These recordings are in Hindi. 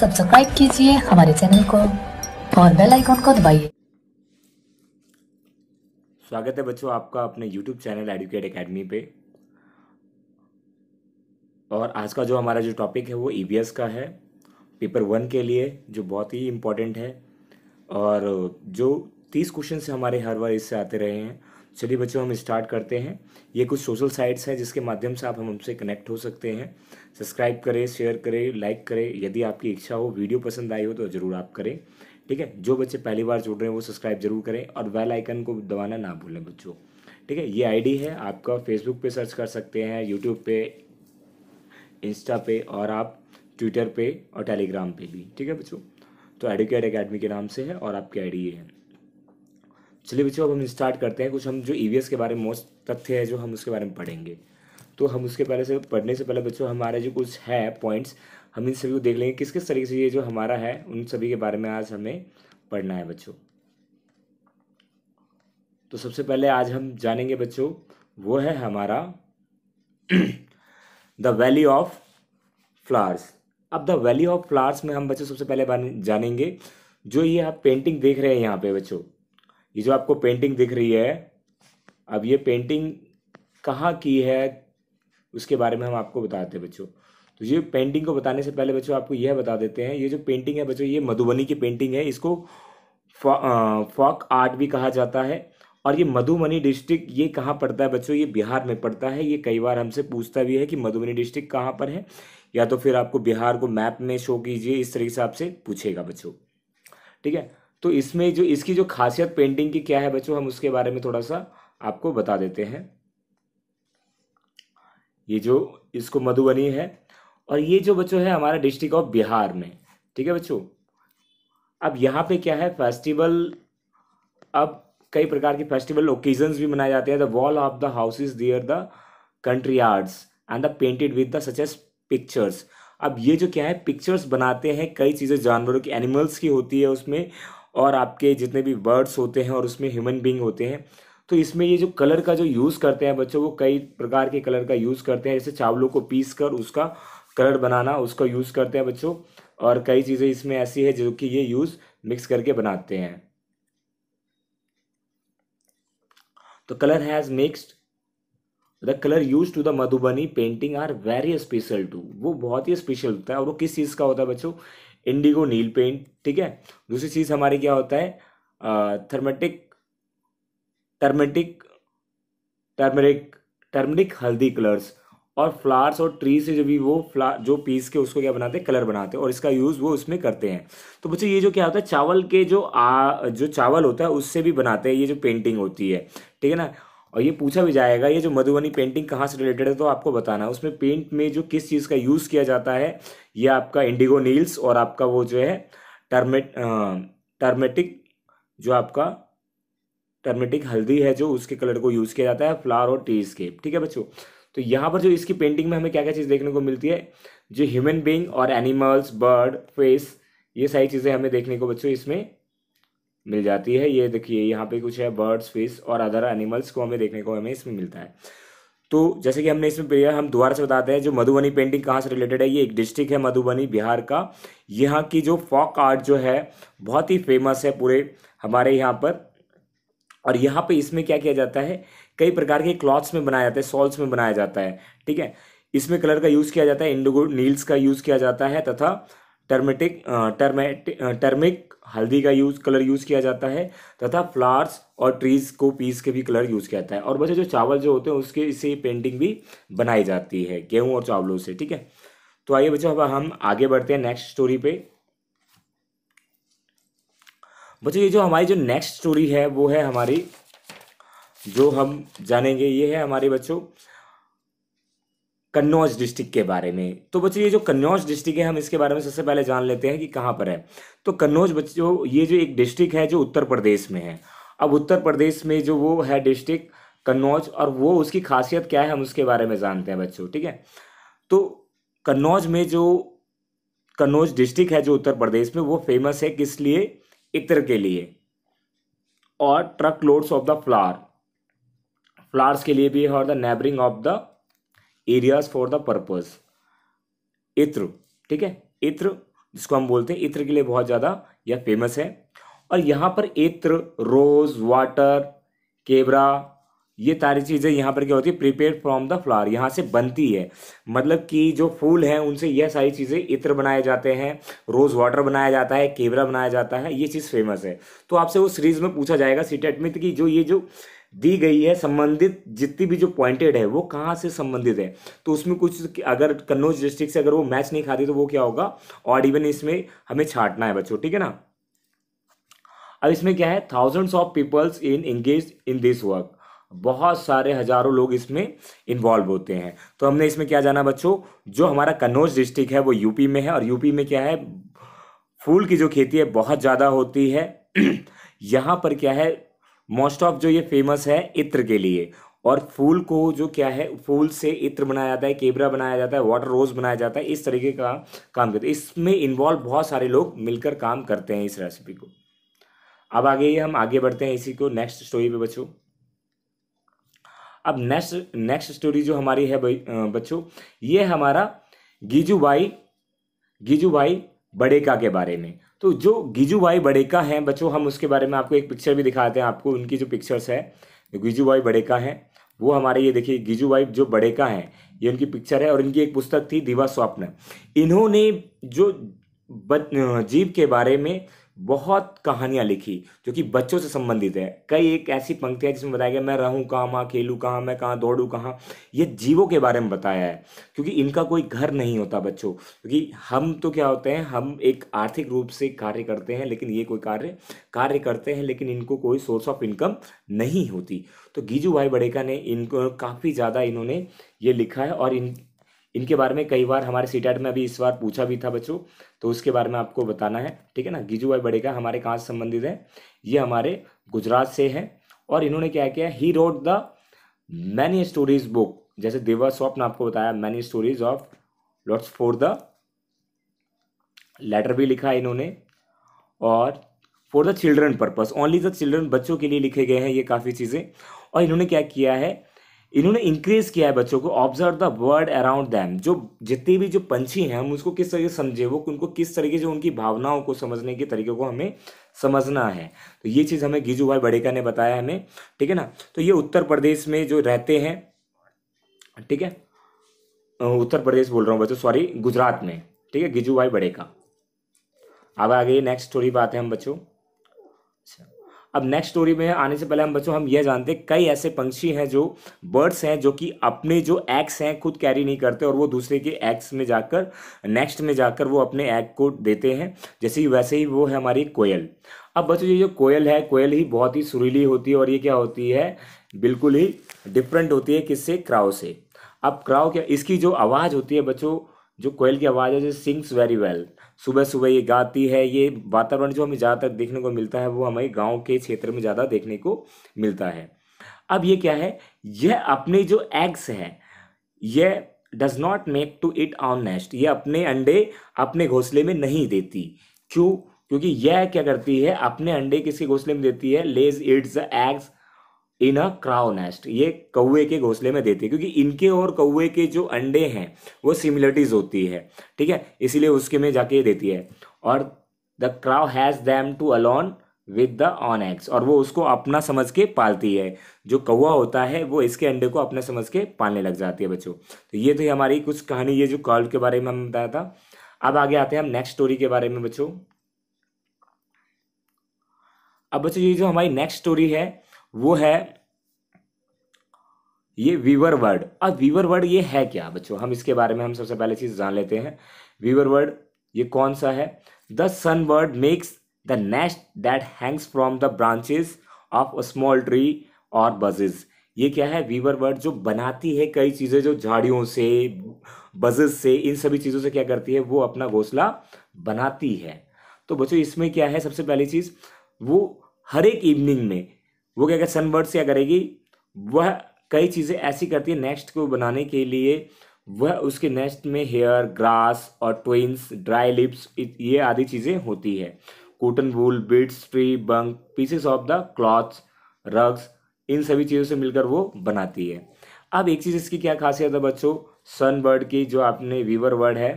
सब्सक्राइब कीजिए हमारे चैनल को और बेल आइकॉन को दबाइए स्वागत है बच्चों आपका अपने YouTube चैनल एडुकेट अकेडमी पे और आज का जो हमारा जो टॉपिक है वो ई e का है पेपर वन के लिए जो बहुत ही इम्पोर्टेंट है और जो तीस क्वेश्चन हमारे हर बार इससे आते रहे हैं चलिए बच्चों हम स्टार्ट करते हैं ये कुछ सोशल साइट्स हैं जिसके माध्यम से आप हम हमसे कनेक्ट हो सकते हैं सब्सक्राइब करें शेयर करें लाइक करें यदि आपकी इच्छा हो वीडियो पसंद आई हो तो ज़रूर आप करें ठीक है जो बच्चे पहली बार जुड़ रहे हैं वो सब्सक्राइब जरूर करें और बेल आइकन को दबाना ना भूलें बच्चों ठीक है ये आईडी है आपका फेसबुक पे सर्च कर सकते हैं यूट्यूब पे इंस्टा पे और आप ट्विटर पे और टेलीग्राम पे भी ठीक है बच्चों तो एडुकेट अकेडमी के नाम से है और आपकी आईडी ये है चलिए बच्चों अब हम स्टार्ट करते हैं कुछ हम जो ई e के बारे में मोस्ट तथ्य है जो हम उसके बारे में पढ़ेंगे तो हम उसके पहले से पढ़ने से पहले बच्चों हमारे जो कुछ है पॉइंट्स हम इन सभी को देख लेंगे किस किस तरीके से ये जो हमारा है उन सभी के बारे में आज हमें पढ़ना है बच्चों तो सबसे पहले आज हम जानेंगे बच्चों वो है हमारा द वैली ऑफ फ्लावर्स अब द वैली ऑफ फ्लावर्स में हम बच्चों सबसे पहले जानेंगे जो ये आप पेंटिंग देख रहे हैं यहाँ पे बच्चों ये जो आपको पेंटिंग दिख रही है अब ये पेंटिंग कहाँ की है उसके बारे में हम आपको बताते हैं बच्चों तो ये पेंटिंग को बताने से पहले बच्चों आपको यह बता देते हैं ये जो पेंटिंग है बच्चों ये मधुबनी की पेंटिंग है इसको फॉक आर्ट भी कहा जाता है और ये मधुबनी डिस्ट्रिक्ट ये कहाँ पड़ता है बच्चों ये बिहार में पड़ता है ये कई बार हमसे पूछता भी है कि मधुबनी डिस्ट्रिक्ट कहाँ पर है या तो फिर आपको बिहार को मैप में शो कीजिए इस तरीके से आपसे पूछेगा बच्चों ठीक है तो इसमें जो इसकी जो खासियत पेंटिंग की क्या है बच्चों हम उसके बारे में थोड़ा सा आपको बता देते हैं ये जो इसको मधुबनी है और ये जो बच्चों है हमारा डिस्ट्रिक्ट ऑफ बिहार में ठीक है बच्चों अब यहाँ पे क्या है फेस्टिवल अब कई प्रकार के फेस्टिवल ओकेजन भी मनाए जाते हैं the wall of the house is there the country arts and the painted with the such as pictures अब ये जो क्या है पिक्चर्स बनाते हैं कई चीज़ें जानवरों की एनिमल्स की होती है उसमें और आपके जितने भी बर्ड्स होते हैं और उसमें ह्यूमन बींग होते हैं तो इसमें ये जो कलर का जो यूज़ करते हैं बच्चों वो कई प्रकार के कलर का यूज़ करते हैं जैसे चावलों को पीस कर उसका कलर बनाना उसका यूज़ करते हैं बच्चों और कई चीज़ें इसमें ऐसी है जो कि ये यूज़ मिक्स करके बनाते हैं तो colour has mixed the colour use to the Madhubani painting are very special to वो बहुत ही स्पेशल होता है और वो किस चीज़ का होता है बच्चों इंडिगो नील पेंट ठीक है दूसरी चीज़ हमारे क्या होता है थर्मेटिक टर्मेटिक टर्मरिक टर्मरिक हल्दी कलर्स और फ्लावर्स और ट्री से जो भी वो फ्ला जो पीस के उसको क्या बनाते हैं कलर बनाते हैं और इसका यूज़ वो उसमें करते हैं तो बच्चे ये जो क्या होता है चावल के जो आ जो चावल होता है उससे भी बनाते हैं ये जो पेंटिंग होती है ठीक है ना और ये पूछा भी जाएगा ये जो मधुबनी पेंटिंग कहाँ से रिलेटेड है तो आपको बताना है उसमें पेंट में जो किस चीज़ का यूज़ किया जाता है ये आपका इंडिगो नील्स और आपका वो जो है टर्मेट टर्मेटिक जो आपका टर्मेटिक हल्दी है जो उसके कलर को यूज़ किया जाता है फ्लावर और टी स्केप ठीक है बच्चों तो यहाँ पर जो इसकी पेंटिंग में हमें क्या क्या चीज़ देखने को मिलती है जो ह्यूमन बींग और एनिमल्स बर्ड फेस ये सारी चीज़ें हमें देखने को बच्चों इसमें मिल जाती है ये देखिए यहाँ पे कुछ है बर्ड्स फिश और अदर एनिमल्स को हमें देखने को हमें इसमें मिलता है तो जैसे कि हमने इसमें हम दोबारा से बताते हैं जो मधुबनी पेंटिंग कहाँ से रिलेटेड है ये एक डिस्ट्रिक्ट है मधुबनी बिहार का यहाँ की जो फॉक आर्ट जो है बहुत ही फेमस है पूरे हमारे यहाँ पर और यहाँ पे इसमें क्या किया जाता है कई प्रकार के क्लॉथ्स में बनाया जाता है सॉल्स में बनाया जाता है ठीक है इसमें कलर का यूज़ किया जाता है इंडोगो नील्स का यूज़ किया जाता है तथा टर्मेटिक टर्मेटिक टर्मिक हल्दी का यूज़ कलर यूज़ किया जाता है तथा फ्लावर्स और ट्रीज़ को पीस के भी कलर यूज़ किया जाता है और बच्चे जो चावल जो होते हैं उसके इससे पेंटिंग भी बनाई जाती है गेहूँ और चावलों से ठीक है तो आइए बच्चों अब हम आगे बढ़ते हैं नेक्स्ट स्टोरी पे बच्चों ये जो हमारी जो नेक्स्ट स्टोरी है वो है हमारी जो हम जानेंगे ये है हमारे बच्चों कन्नौज डिस्ट्रिक्ट के बारे में तो बच्चों ये जो कन्नौज डिस्ट्रिक्ट है हम इसके बारे में सबसे पहले जान लेते हैं कि कहाँ पर है तो कन्नौज बच्चों ये जो एक डिस्ट्रिक्ट है जो उत्तर प्रदेश में है अब उत्तर प्रदेश में जो वो है डिस्ट्रिक्ट कन्नौज और वो उसकी खासियत क्या है हम उसके बारे में जानते हैं बच्चों ठीक है तो कन्नौज में जो कन्नौज डिस्ट्रिक्ट है जो उत्तर प्रदेश में वो फेमस है किस लिए इत्र के लिए और truck loads of the flower flowers के लिए भी है और the neighbouring of the areas for the purpose इत्र ठीक है इत्र जिसको हम बोलते हैं इत्र के लिए बहुत ज़्यादा यह फेमस है और यहाँ पर इत्र रोज वाटर केबरा ये सारी चीज़ें यहाँ पर क्या होती है प्रिपेयर फ्रॉम द फ्लावर यहाँ से बनती है मतलब कि जो फूल हैं उनसे यह सारी चीज़ें इत्र बनाए जाते हैं रोज़ वाटर बनाया जाता है केबरा बनाया जाता है ये चीज़ फेमस है तो आपसे वो सीरीज़ में पूछा जाएगा सीटेट की जो ये जो दी गई है संबंधित जितनी भी जो पॉइंटेड है वो कहाँ से संबंधित है तो उसमें कुछ अगर कन्नौज डिस्ट्रिक्ट से अगर वो मैच नहीं खाती तो वो क्या होगा और इवन इसमें हमें छाटना है बच्चों ठीक है ना अब इसमें क्या है thousands of peoples in engage in this work बहुत सारे हजारों लोग इसमें इन्वॉल्व होते हैं तो हमने इसमें क्या जाना बच्चों जो हमारा कन्नौज डिस्ट्रिक्ट है वो यूपी में है और यूपी में क्या है फूल की जो खेती है बहुत ज़्यादा होती है यहाँ पर क्या है मोस्ट ऑफ जो ये फेमस है इत्र के लिए और फूल को जो क्या है फूल से इत्र बनाया जाता है केबरा बनाया जाता है वाटर रोज बनाया जाता है इस तरीके का काम करते हैं इसमें इन्वॉल्व बहुत सारे लोग मिलकर काम करते हैं इस रेसिपी को अब आगे हम आगे बढ़ते हैं इसी को नेक्स्ट स्टोरी पे बच्चों अब नेक्स्ट नेक्स्ट स्टोरी जो हमारी है बच्चों ये हमारा गीजू भाई गीजू भाई बड़ेका के बारे में तो जो गिजू भाई बड़ेका हैं बच्चों हम उसके बारे में आपको एक पिक्चर भी दिखाते हैं आपको उनकी जो पिक्चर्स है गिजू भाई बड़ेका है वो हमारे ये देखिए गिजू भाई जो बड़ेका हैं ये उनकी पिक्चर है और इनकी एक पुस्तक थी दिवा स्वप्न इन्होंने जो जीव के बारे में बहुत कहानियाँ लिखी जो कि बच्चों से संबंधित है कई एक ऐसी पंक्तियाँ जिसमें बताया गया मैं रहूँ कहाँ माँ खेलूँ कहाँ मैं कहाँ दौड़ूँ कहाँ ये जीवों के बारे में बताया है क्योंकि इनका कोई घर नहीं होता बच्चों क्योंकि हम तो क्या होते हैं हम एक आर्थिक रूप से कार्य करते हैं लेकिन ये कोई कार्य कार्य करते हैं लेकिन इनको कोई सोर्स ऑफ इनकम नहीं होती तो गीजू भाई बड़ेका ने इनको काफ़ी ज़्यादा इन्होंने ये लिखा है और इन इनके बारे में कई बार हमारे सी में अभी इस बार पूछा भी था बच्चों तो उसके बारे में आपको बताना है ठीक है ना गिजू भाई बड़ेगा हमारे कहाँ से संबंधित है ये हमारे गुजरात से है और इन्होंने क्या किया he wrote the many stories book जैसे देवा ने आपको बताया many stories of lots for the letter भी लिखा है इन्होंने और for the children purpose only the children बच्चों के लिए लिखे गए हैं ये काफ़ी चीज़ें और इन्होंने क्या किया है इन्होंने इंक्रीज किया है बच्चों को observe the world around them जो जितने भी जो पंछी हैं हम उसको किस तरीके से समझे वो उनको किस तरीके से उनकी भावनाओं को समझने के तरीके को हमें समझना है तो ये चीज़ हमें गिजू भाई बड़ेका ने बताया हमें ठीक है ना तो ये उत्तर प्रदेश में जो रहते हैं ठीक है उत्तर प्रदेश बोल रहा हूँ बच्चों सॉरी गुजरात में ठीक है गिजू भाई बड़ेका अब आगे नेक्स्ट थोड़ी बात है हम बच्चों अच्छा अब नेक्स्ट स्टोरी में आने से पहले हम बच्चों हम यह जानते हैं कई ऐसे पंक्षी हैं जो बर्ड्स हैं जो कि अपने जो एग्स हैं खुद कैरी नहीं करते और वो दूसरे के एग्स में जाकर नेक्स्ट में जाकर वो अपने एग को देते हैं जैसे ही वैसे ही वो है हमारी कोयल अब बच्चों ये जो कोयल है कोयल ही बहुत ही सुरीली होती है और ये क्या होती है बिल्कुल ही डिफरेंट होती है किससे क्राओ से अब क्राओ क्या इसकी जो आवाज़ होती है बच्चों जो कोयल की आवाज़ है जो सिंग्स वेरी वेल सुबह सुबह ये गाती है ये वातावरण जो हमें ज़्यादातर देखने को मिलता है वो हमें गाँव के क्षेत्र में ज़्यादा देखने को मिलता है अब ये क्या है यह अपने जो एग्स है यह does not make to it own nest ये अपने अंडे अपने घोंसले में नहीं देती क्यों क्योंकि यह क्या करती है अपने अंडे किसके घोंसले में देती है lays its eggs in a crow nest ये कौए के घोंसले में देती है क्योंकि इनके और कौए के जो अंडे हैं वो सिमिलरिटीज होती है ठीक है इसीलिए उसके में जाके ये देती है और the crow has them to alone with the own eggs और वो उसको अपना समझ के पालती है जो कौआ होता है वो इसके अंडे को अपना समझ के पालने लग जाती है बच्चों तो ये थी तो हमारी कुछ कहानी ये जो कॉल के बारे में हमने बताया था अब आगे आते हैं हम नेक्स्ट स्टोरी के बारे में बच्चों अब बच्चों ये जो हमारी नेक्स्ट स्टोरी है वो है ये वीवर वर्ड अब वीवर वर्ड ये है क्या बच्चों हम इसके बारे में हम सबसे पहले चीज़ जान लेते हैं वीवर वर्ड ये कौन सा है the sun bird makes the nest that hangs from the branches of a small tree और बजेज ये क्या है वीवर वर्ड जो बनाती है कई चीज़ें जो झाड़ियों से बजेज से इन सभी चीज़ों से क्या करती है वो अपना घोसला बनाती है तो बच्चों इसमें क्या है सबसे पहली चीज़ वो हर एक इवनिंग में वो क्या सनबर्ड्स क्या करेगी वह कई चीज़ें ऐसी करती है नेक्स्ट को बनाने के लिए वह उसके नेस्ट में हेयर ग्रास और ट्विंस ड्राई लिप्स ये आदि चीज़ें होती है cotton wool beads tree bunk pieces of the cloths rags इन सभी चीज़ों से मिलकर वो बनाती है अब एक चीज़ इसकी क्या खासियत है बच्चों सन बर्ड की जो आपने वीवर वर्ड है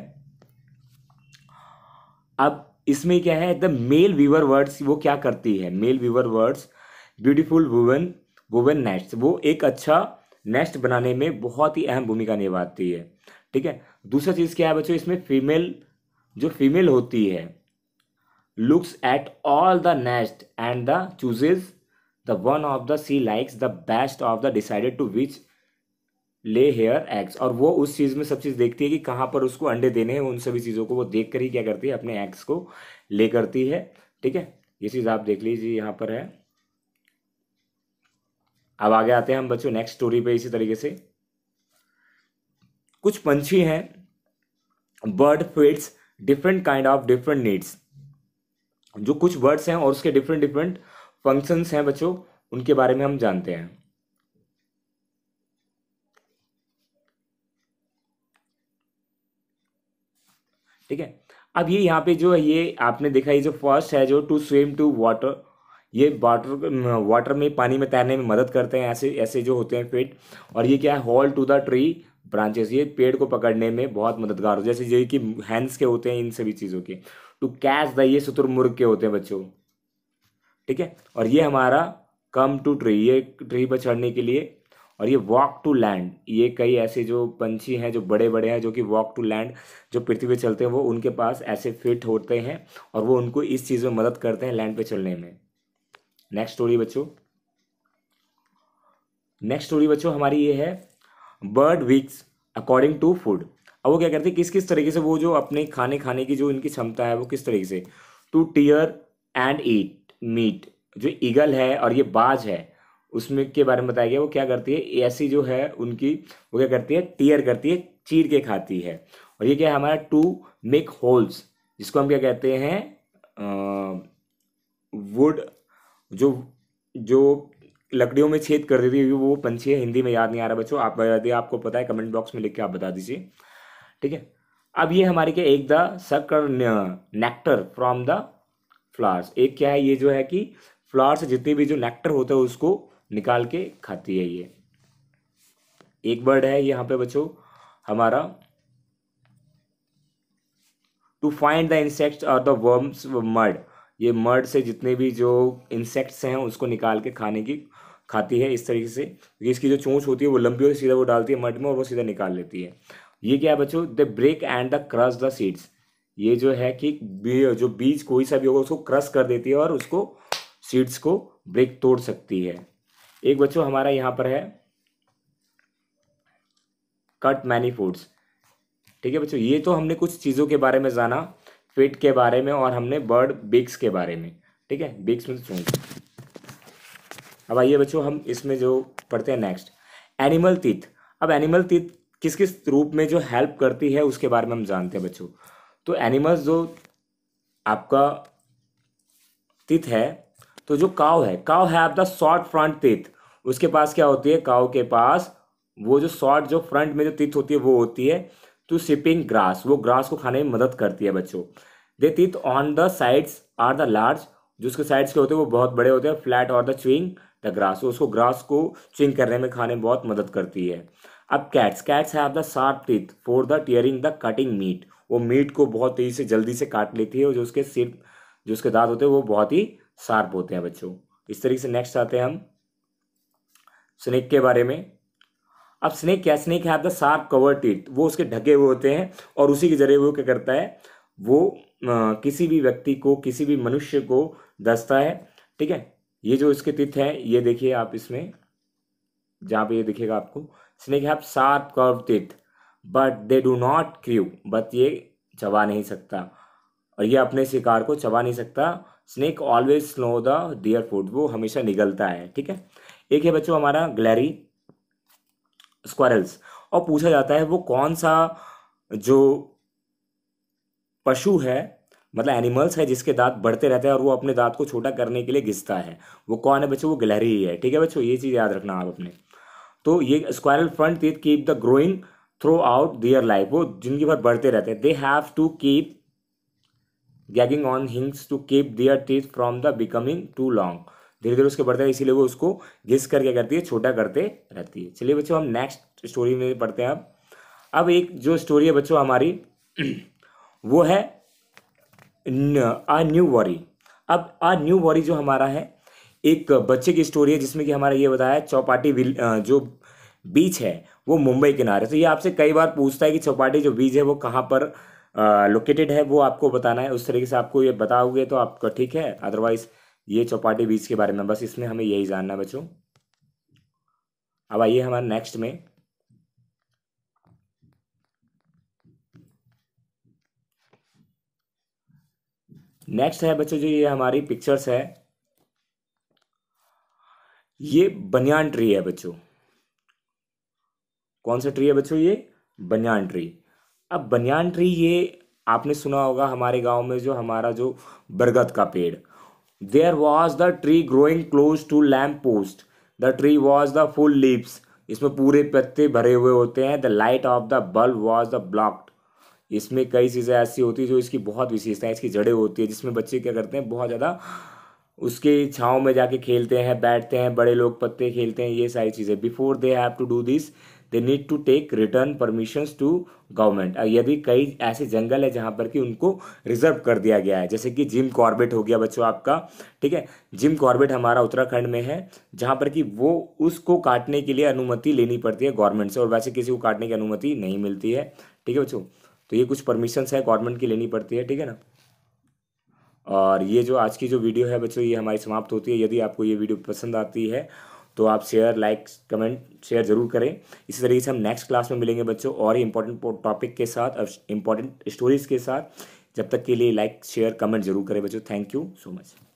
अब इसमें क्या है द मेल वीवर वर्ड्स वो क्या करती है male weaver birds beautiful woven woven nest वो एक अच्छा नेस्ट बनाने में बहुत ही अहम भूमिका निभाती है ठीक है दूसरा चीज़ क्या है बच्चों इसमें फीमेल जो फीमेल होती है looks at all the nest and the chooses the one of the she likes the best of the decided to which lay her eggs और वो उस चीज़ में सब चीज़ देखती है कि कहाँ पर उसको अंडे देने हैं उन सभी चीज़ों को वो देख कर ही क्या करती है अपने एग्स को ले करती है ठीक है ये चीज़ आप देख लीजिए यहाँ पर है अब आगे आते हैं हम बच्चों नेक्स्ट स्टोरी पे इसी तरीके से कुछ पंछी हैं bird feets different kind of different needs जो कुछ बर्ड्स हैं और उसके डिफरेंट डिफरेंट फंक्शंस हैं बच्चों उनके बारे में हम जानते हैं ठीक है अब ये यहाँ पे जो है ये आपने देखा ये जो फर्स्ट है जो टू स्विम टू वाटर ये वाटर वाटर में पानी में तैरने में मदद करते हैं ऐसे ऐसे जो होते हैं फिट और ये क्या है hold to the tree branches ये पेड़ को पकड़ने में बहुत मददगार हो जैसे जो कि हैंड्स के होते हैं इन सभी चीज़ों के टू कैच द ये शतुरमुर्ग के होते हैं बच्चों ठीक है और ये हमारा कम टू ट्री ये ट्री पर चढ़ने के लिए और ये वॉक टू लैंड ये कई ऐसे जो पंछी हैं जो बड़े बड़े हैं जो कि वॉक टू लैंड जो पृथ्वी पे चलते हैं वो उनके पास ऐसे फिट होते हैं और वो उनको इस चीज़ में मदद करते हैं लैंड पे चलने में नेक्स्ट स्टोरी बच्चों नेक्स्ट स्टोरी बच्चों हमारी ये है bird beaks according to food अब वो क्या करते हैं किस किस तरीके से वो जो अपने खाने खाने की जो इनकी क्षमता है वो किस तरीके से to tear and eat meat जो ईगल है और ये बाज है उसमें के बारे में बताया गया वो क्या करती है ऐसी जो है उनकी वो क्या करती है टीयर करती है चीर के खाती है और ये क्या है हमारा टू मेक होल्स जिसको हम क्या कहते हैं वुड जो जो लकड़ियों में छेद कर देती है वो पंछी है हिंदी में याद नहीं आ रहा बच्चों आप यदि आपको पता है कमेंट बॉक्स में लिख के आप बता दीजिए ठीक है अब ये हमारे क्या एक the sucker nectar from the flowers एक क्या है ये जो है कि फ्लावर्स जितने भी जो नेक्टर होता है उसको निकाल के खाती है ये एक बर्ड है यहाँ पे बच्चों हमारा टू फाइंड द इंसेक्ट्स और द वर्म्स मर्ड ये मर्ड से जितने भी जो इंसेक्ट्स हैं उसको निकाल के खाने की खाती है इस तरीके से क्योंकि इसकी जो चोंच होती है वो लंबी होती है सीधा वो डालती है मर्ड में और वो सीधा निकाल लेती है ये क्या है बच्चों the break and the crush the seeds ये जो है कि जो बीज कोई सा भी होगा उसको क्रश कर देती है और उसको सीड्स को ब्रेक तोड़ सकती है एक बच्चों हमारा यहाँ पर है कट मैनी फूड्स ठीक है बच्चों ये तो हमने कुछ चीज़ों के बारे में जाना फिट के बारे में और हमने बर्ड बिग्स के बारे में ठीक है बिग्स में सुन अब आइए बच्चों हम इसमें जो पढ़ते हैं नेक्स्ट एनिमल तीत अब एनिमल तीत किस किस रूप में जो हेल्प करती है उसके बारे में हम जानते हैं बच्चों तो एनिमल्स जो आपका तिथ है तो जो काव है काव है आपका शॉर्ट फ्रंट तीत उसके पास क्या होती है काव के पास वो जो शॉर्ट जो फ्रंट में जो तीत होती है वो होती है टू सिपिंग ग्रास वो ग्रास को खाने में मदद करती है बच्चों they teeth on the sides are the large जो उसके साइड्स के होते हैं वो बहुत बड़े होते हैं फ्लैट और द चुइंग द ग्रास उसको ग्रास को चुइंग करने में खाने में बहुत मदद करती है अब cats cats have the sharp teeth for the tearing the cutting meat वो मीट को बहुत तेज़ी से जल्दी से काट लेती है और जो उसके सिर जो उसके दांत होते हैं वो बहुत ही शार्प होते हैं बच्चों इस तरीके से नेक्स्ट आते हैं हम स्नेक के बारे में अब स्नेक क्या स्नेक है द कवर टीथ वो उसके ढके हुए होते हैं और उसी के जरिए वो क्या करता है वो आ, किसी भी व्यक्ति को किसी भी मनुष्य को दसता है ठीक है ये जो इसके तिथ है ये देखिए आप इसमें जहाँ पे ये दिखेगा आपको स्नेक है sharp curve teeth but they do not क्रीव बट ये चबा नहीं सकता और ये अपने शिकार को चबा नहीं सकता snake always swallow their food वो हमेशा निगलता है ठीक है एक है बच्चों हमारा ग्लैरी स्क्वायरल्स और पूछा जाता है वो कौन सा जो पशु है मतलब एनिमल्स है जिसके दांत बढ़ते रहते हैं और वो अपने दांत को छोटा करने के लिए घिसता है वो कौन है बच्चों वो गिलहरी है ठीक है बच्चों ये चीज़ याद रखना आप अपने तो ये squirrel front teeth keep the growing throughout their life वो जिंदगी भर बढ़ते रहते हैं they have to keep gnawing on things to keep their teeth from the becoming too long धीरे धीरे उसके बढ़ते हैं इसीलिए वो उसको घिस कर क्या करती है छोटा करते रहती है चलिए बच्चों हम नेक्स्ट स्टोरी में पढ़ते हैं अब अब एक जो स्टोरी है बच्चों हमारी वो है अ न्यू वॉरी अब अ न्यू वॉरी जो हमारा है एक बच्चे की स्टोरी है जिसमें कि हमारा ये बताया चौपाटी जो बीच है वो मुंबई किनारे तो ये आपसे कई बार पूछता है कि चौपाटी जो बीच है वो कहाँ पर लोकेटेड है वो आपको बताना है उस तरीके से आपको ये बताओगे तो आपका ठीक है अदरवाइज़ ये चौपाटी बीच के बारे में बस इसमें हमें यही जानना बच्चों अब आइए हमारे नेक्स्ट में नेक्स्ट है बच्चों जो ये हमारी पिक्चर्स है ये बनियान ट्री है बच्चों कौन सा ट्री है बच्चों ये बनियान ट्री अब बनियान ट्री ये आपने सुना होगा हमारे गांव में जो हमारा जो बरगद का पेड़ there was the tree growing close to lamp post the tree was the full leaves इसमें पूरे पत्ते भरे हुए होते हैं the light of the bulb was the blocked इसमें कई चीज़ें ऐसी होती हैं जो इसकी बहुत विशेषता है इसकी जड़ें होती है जिसमें बच्चे क्या करते हैं बहुत ज़्यादा उसके छाँव में जाके खेलते हैं बैठते हैं बड़े लोग पत्ते खेलते हैं ये सारी चीज़ें before they have to do this they need to take written permissions to government यदि कई ऐसे जंगल है जहाँ पर कि उनको रिजर्व कर दिया गया है जैसे कि जिम कॉर्बेट हो गया बच्चों आपका ठीक है जिम कॉर्बेट हमारा उत्तराखंड में है जहाँ पर कि वो उसको काटने के लिए अनुमति लेनी पड़ती है गवर्नमेंट से और वैसे किसी को काटने की अनुमति नहीं मिलती है ठीक है बच्चों तो ये कुछ परमिशंस है गवर्नमेंट की लेनी पड़ती है ठीक है ना और ये जो आज की जो वीडियो है बच्चों ये हमारी समाप्त होती है यदि आपको ये वीडियो पसंद आती है तो आप शेयर लाइक कमेंट शेयर ज़रूर करें इसी तरीके से हम नेक्स्ट क्लास में मिलेंगे बच्चों और ही इंपॉर्टेंट टॉपिक के साथ और इंपॉर्टेंट स्टोरीज़ के साथ जब तक के लिए लाइक शेयर कमेंट जरूर करें बच्चों थैंक यू सो मच